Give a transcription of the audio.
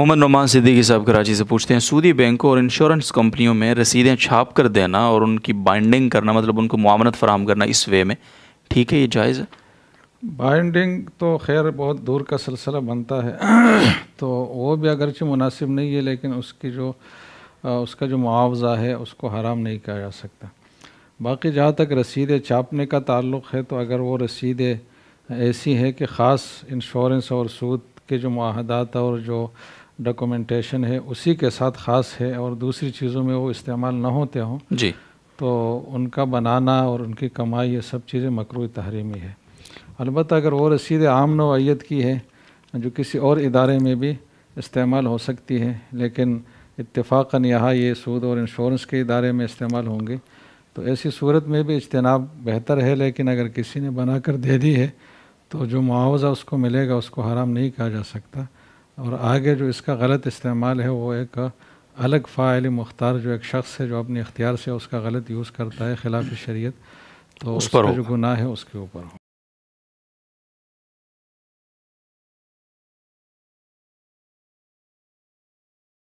मोहम्मद नुमान सिद्दीकी साहब कराची से पूछते हैं सूदी बैंकों और इंश्योरेंस कंपनियों में रसीदें छाप कर देना और उनकी बाइंडिंग करना मतलब उनको मामनत फराम करना इस वे में ठीक है ये जायज़ है बाइंडिंग तो खैर बहुत दूर का सिलसिला बनता है तो वो भी अगरचे मुनासिब नहीं है लेकिन उसकी जो उसका जो मुआवजा है उसको हराम नहीं किया जा सकता बाकी जहाँ तक रसीदें छापने का ताल्लुक है तो अगर वो रसीदें ऐसी हैं कि ख़ास इंश्योरेंस और सूद के जो माहदात और जो डॉक्यूमेंटेशन है उसी के साथ ख़ास है और दूसरी चीज़ों में वो इस्तेमाल ना होते हों जी तो उनका बनाना और उनकी कमाई ये सब चीज़ें मकरू तहरीमी है अलबत्त अगर वो रसीद आम नोयत की है जो किसी और इदारे में भी इस्तेमाल हो सकती है लेकिन इतफाक़न यहाँ ये सूद और इंश्योरेंस के इदारे में इस्तेमाल होंगे तो ऐसी सूरत में भी इजतनाब बेहतर है लेकिन अगर किसी ने बना कर दे दी है तो जो मुआवजा उसको मिलेगा उसको हराम नहीं कहा जा सकता और आगे जो इसका गलत इस्तेमाल है वो एक अलग फ़ाइल मुख्तार जो एक शख्स है जो अपने इख्तियार से उसका गलत यूज़ करता है खिलाफ शरीयत तो उस पर जो गुनाह है उसके ऊपर हो